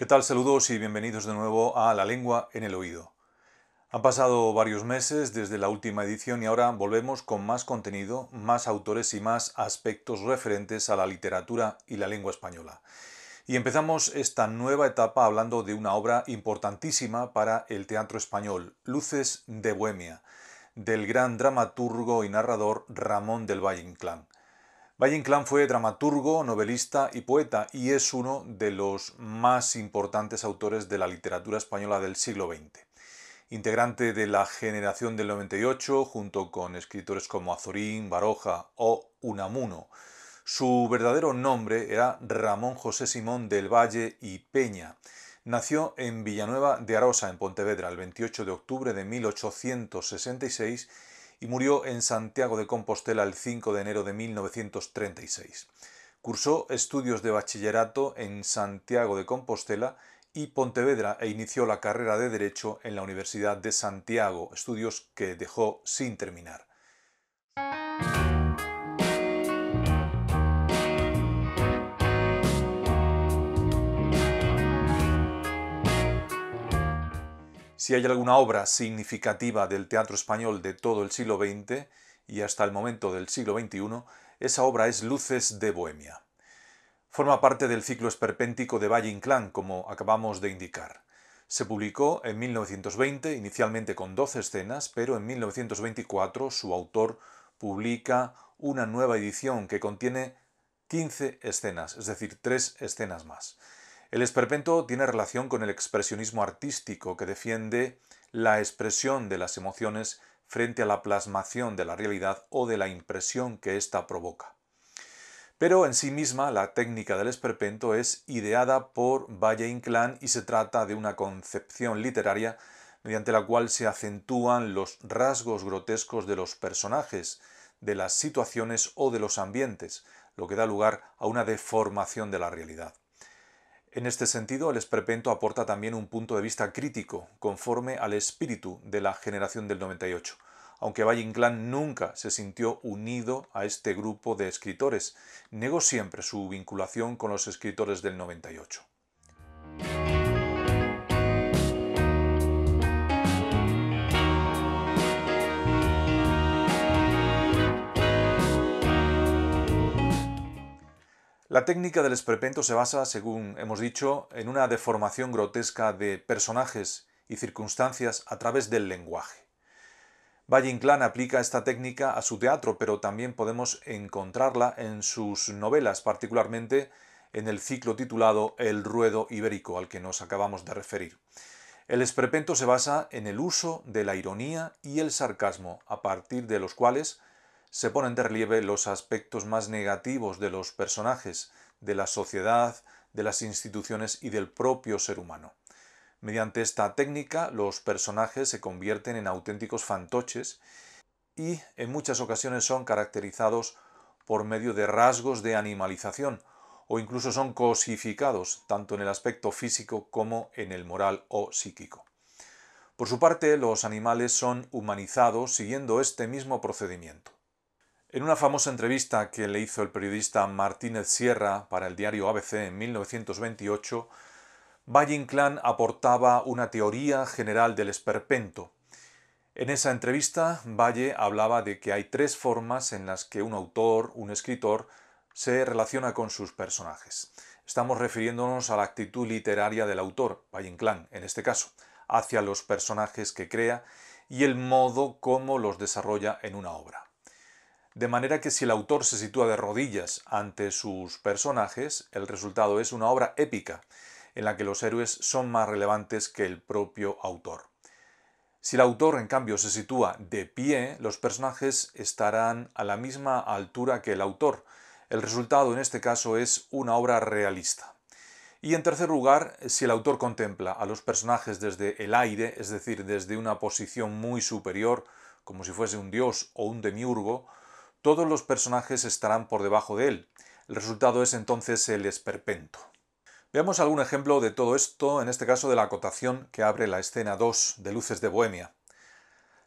¿Qué tal? Saludos y bienvenidos de nuevo a La lengua en el oído. Han pasado varios meses desde la última edición y ahora volvemos con más contenido, más autores y más aspectos referentes a la literatura y la lengua española. Y empezamos esta nueva etapa hablando de una obra importantísima para el teatro español, Luces de Bohemia, del gran dramaturgo y narrador Ramón del Valle Inclán. Valle Inclán fue dramaturgo, novelista y poeta y es uno de los más importantes autores de la literatura española del siglo XX. Integrante de la generación del 98, junto con escritores como Azorín, Baroja o Unamuno. Su verdadero nombre era Ramón José Simón del Valle y Peña. Nació en Villanueva de Arosa, en Pontevedra, el 28 de octubre de 1866 y murió en Santiago de Compostela el 5 de enero de 1936. Cursó estudios de bachillerato en Santiago de Compostela y Pontevedra e inició la carrera de Derecho en la Universidad de Santiago, estudios que dejó sin terminar. Si hay alguna obra significativa del teatro español de todo el siglo XX y hasta el momento del siglo XXI, esa obra es Luces de Bohemia. Forma parte del ciclo esperpéntico de Valle Inclán, como acabamos de indicar. Se publicó en 1920, inicialmente con 12 escenas, pero en 1924 su autor publica una nueva edición que contiene 15 escenas, es decir, tres escenas más. El esperpento tiene relación con el expresionismo artístico que defiende la expresión de las emociones frente a la plasmación de la realidad o de la impresión que ésta provoca. Pero en sí misma la técnica del esperpento es ideada por Valle Inclán y se trata de una concepción literaria mediante la cual se acentúan los rasgos grotescos de los personajes, de las situaciones o de los ambientes, lo que da lugar a una deformación de la realidad. En este sentido, el esperpento aporta también un punto de vista crítico, conforme al espíritu de la generación del 98, aunque Valle Inclán nunca se sintió unido a este grupo de escritores, negó siempre su vinculación con los escritores del 98. La técnica del esperpento se basa, según hemos dicho, en una deformación grotesca de personajes y circunstancias a través del lenguaje. Valle Inclán aplica esta técnica a su teatro, pero también podemos encontrarla en sus novelas, particularmente en el ciclo titulado El ruedo ibérico, al que nos acabamos de referir. El esperpento se basa en el uso de la ironía y el sarcasmo, a partir de los cuales se ponen de relieve los aspectos más negativos de los personajes, de la sociedad, de las instituciones y del propio ser humano. Mediante esta técnica, los personajes se convierten en auténticos fantoches y en muchas ocasiones son caracterizados por medio de rasgos de animalización o incluso son cosificados tanto en el aspecto físico como en el moral o psíquico. Por su parte, los animales son humanizados siguiendo este mismo procedimiento. En una famosa entrevista que le hizo el periodista Martínez Sierra para el diario ABC en 1928, Valle Inclán aportaba una teoría general del esperpento. En esa entrevista, Valle hablaba de que hay tres formas en las que un autor, un escritor, se relaciona con sus personajes. Estamos refiriéndonos a la actitud literaria del autor, Valle Inclán, en este caso, hacia los personajes que crea y el modo como los desarrolla en una obra de manera que si el autor se sitúa de rodillas ante sus personajes, el resultado es una obra épica, en la que los héroes son más relevantes que el propio autor. Si el autor, en cambio, se sitúa de pie, los personajes estarán a la misma altura que el autor. El resultado, en este caso, es una obra realista. Y en tercer lugar, si el autor contempla a los personajes desde el aire, es decir, desde una posición muy superior, como si fuese un dios o un demiurgo, todos los personajes estarán por debajo de él. El resultado es entonces el esperpento. Veamos algún ejemplo de todo esto, en este caso de la acotación que abre la escena 2 de Luces de Bohemia.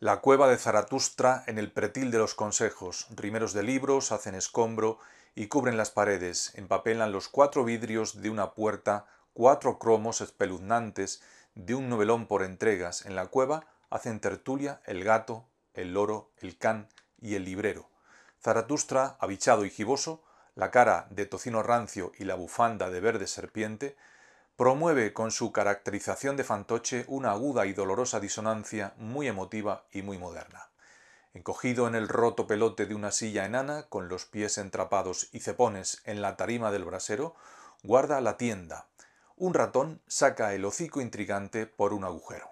La cueva de Zaratustra en el pretil de los consejos. Rimeros de libros hacen escombro y cubren las paredes. Empapelan los cuatro vidrios de una puerta, cuatro cromos espeluznantes de un novelón por entregas. En la cueva hacen tertulia el gato, el loro, el can y el librero. Zaratustra, abichado y giboso, la cara de tocino rancio y la bufanda de verde serpiente, promueve con su caracterización de fantoche una aguda y dolorosa disonancia muy emotiva y muy moderna. Encogido en el roto pelote de una silla enana, con los pies entrapados y cepones en la tarima del brasero, guarda la tienda. Un ratón saca el hocico intrigante por un agujero.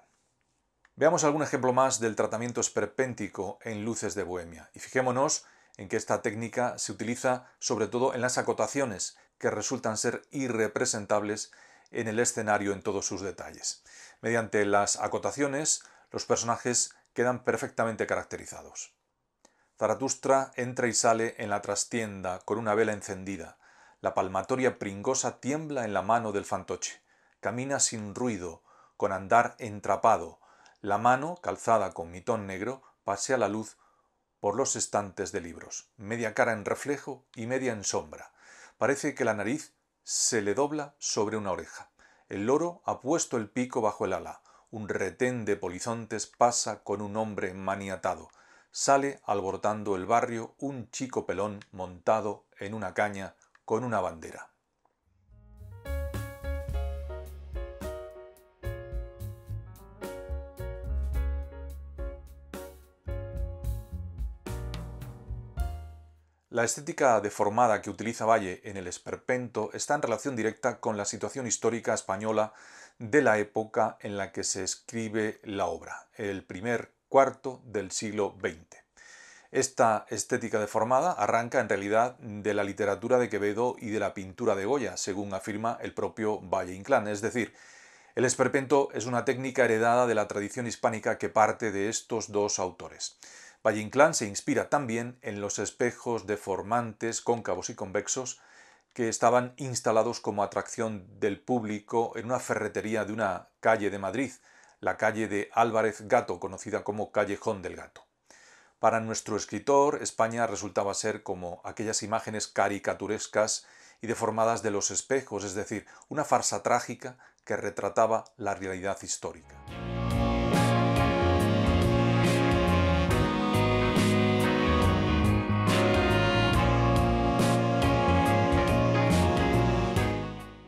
Veamos algún ejemplo más del tratamiento esperpéntico en Luces de Bohemia y fijémonos en que esta técnica se utiliza sobre todo en las acotaciones, que resultan ser irrepresentables en el escenario en todos sus detalles. Mediante las acotaciones, los personajes quedan perfectamente caracterizados. Zaratustra entra y sale en la trastienda con una vela encendida. La palmatoria pringosa tiembla en la mano del fantoche. Camina sin ruido, con andar entrapado. La mano, calzada con mitón negro, pasea la luz por los estantes de libros, media cara en reflejo y media en sombra. Parece que la nariz se le dobla sobre una oreja. El loro ha puesto el pico bajo el ala. Un retén de polizontes pasa con un hombre maniatado. Sale alborotando el barrio un chico pelón montado en una caña con una bandera. La estética deformada que utiliza Valle en el esperpento está en relación directa con la situación histórica española de la época en la que se escribe la obra, el primer cuarto del siglo XX. Esta estética deformada arranca en realidad de la literatura de Quevedo y de la pintura de Goya, según afirma el propio Valle Inclán, es decir, el esperpento es una técnica heredada de la tradición hispánica que parte de estos dos autores. Valle Inclán se inspira también en los espejos deformantes, cóncavos y convexos que estaban instalados como atracción del público en una ferretería de una calle de Madrid, la calle de Álvarez Gato, conocida como Callejón del Gato. Para nuestro escritor, España resultaba ser como aquellas imágenes caricaturescas y deformadas de los espejos, es decir, una farsa trágica que retrataba la realidad histórica.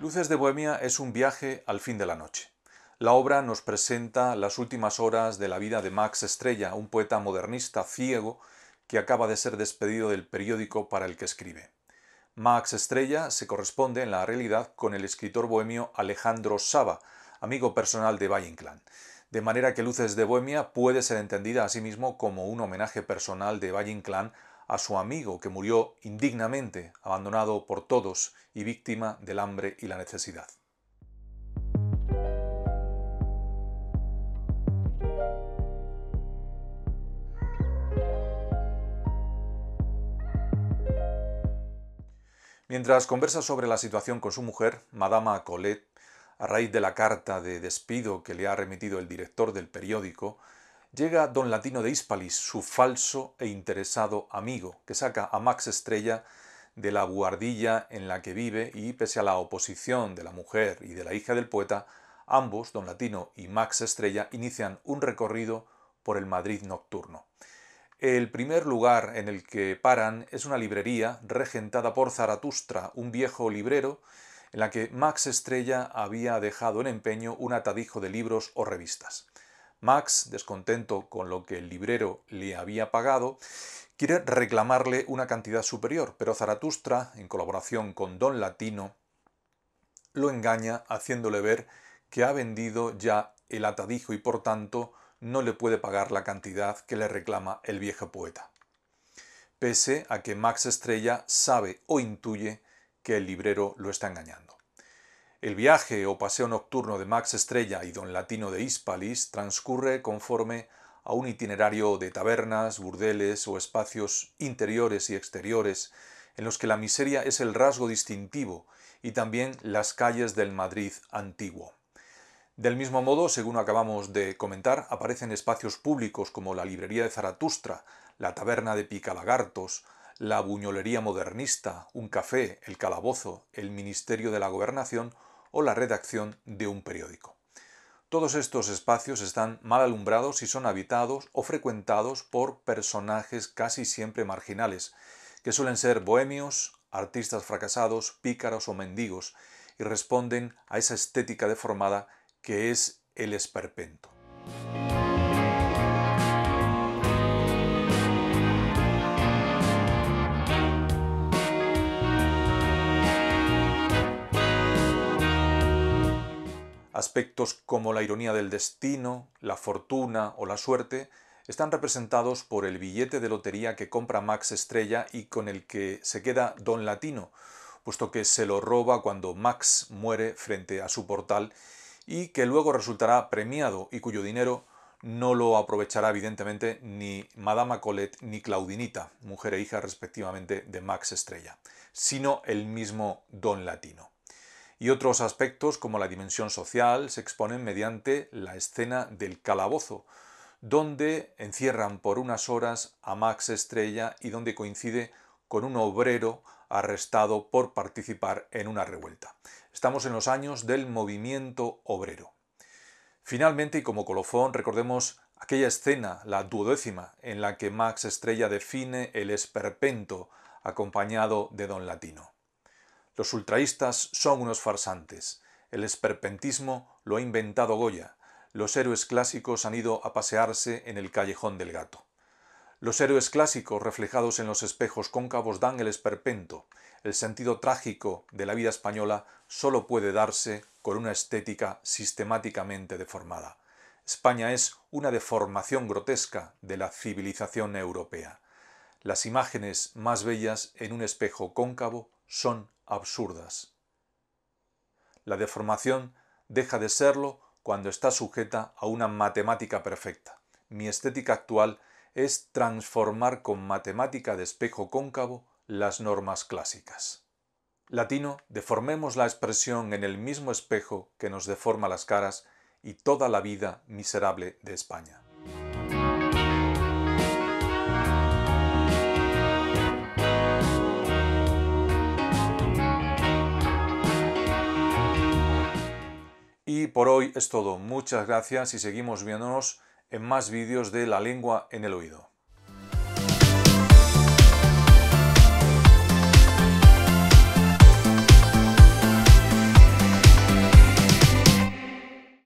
Luces de Bohemia es un viaje al fin de la noche. La obra nos presenta las últimas horas de la vida de Max Estrella, un poeta modernista ciego que acaba de ser despedido del periódico para el que escribe. Max Estrella se corresponde en la realidad con el escritor bohemio Alejandro Saba, amigo personal de Valle Inclán. De manera que Luces de Bohemia puede ser entendida mismo como un homenaje personal de Valle Inclán a su amigo que murió indignamente, abandonado por todos y víctima del hambre y la necesidad. Mientras conversa sobre la situación con su mujer, Madame Colette, a raíz de la carta de despido que le ha remitido el director del periódico, llega Don Latino de Hispalis, su falso e interesado amigo, que saca a Max Estrella de la guardilla en la que vive y pese a la oposición de la mujer y de la hija del poeta, ambos, Don Latino y Max Estrella, inician un recorrido por el Madrid nocturno. El primer lugar en el que paran es una librería regentada por Zaratustra, un viejo librero, en la que Max Estrella había dejado en empeño un atadijo de libros o revistas. Max, descontento con lo que el librero le había pagado, quiere reclamarle una cantidad superior, pero Zaratustra, en colaboración con Don Latino, lo engaña haciéndole ver que ha vendido ya el atadijo y por tanto no le puede pagar la cantidad que le reclama el viejo poeta. Pese a que Max Estrella sabe o intuye que el librero lo está engañando. El viaje o paseo nocturno de Max Estrella y Don Latino de Hispalis transcurre conforme a un itinerario de tabernas, burdeles o espacios interiores y exteriores en los que la miseria es el rasgo distintivo y también las calles del Madrid antiguo. Del mismo modo, según acabamos de comentar, aparecen espacios públicos como la librería de Zaratustra, la taberna de Picalagartos, la buñolería modernista, un café, el calabozo, el Ministerio de la Gobernación o la redacción de un periódico. Todos estos espacios están mal alumbrados y son habitados o frecuentados por personajes casi siempre marginales, que suelen ser bohemios, artistas fracasados, pícaros o mendigos, y responden a esa estética deformada que es el esperpento. Aspectos como la ironía del destino, la fortuna o la suerte están representados por el billete de lotería que compra Max Estrella y con el que se queda Don Latino, puesto que se lo roba cuando Max muere frente a su portal y que luego resultará premiado y cuyo dinero no lo aprovechará evidentemente ni Madame Colette ni Claudinita, mujer e hija respectivamente de Max Estrella, sino el mismo Don Latino y otros aspectos como la dimensión social se exponen mediante la escena del calabozo, donde encierran por unas horas a Max Estrella y donde coincide con un obrero arrestado por participar en una revuelta. Estamos en los años del movimiento obrero. Finalmente, y como colofón, recordemos aquella escena, la duodécima, en la que Max Estrella define el esperpento acompañado de Don Latino. Los ultraístas son unos farsantes. El esperpentismo lo ha inventado Goya. Los héroes clásicos han ido a pasearse en el callejón del gato. Los héroes clásicos reflejados en los espejos cóncavos dan el esperpento. El sentido trágico de la vida española solo puede darse con una estética sistemáticamente deformada. España es una deformación grotesca de la civilización europea. Las imágenes más bellas en un espejo cóncavo son absurdas. La deformación deja de serlo cuando está sujeta a una matemática perfecta. Mi estética actual es transformar con matemática de espejo cóncavo las normas clásicas. Latino, deformemos la expresión en el mismo espejo que nos deforma las caras y toda la vida miserable de España. Y por hoy es todo. Muchas gracias y seguimos viéndonos en más vídeos de La lengua en el oído.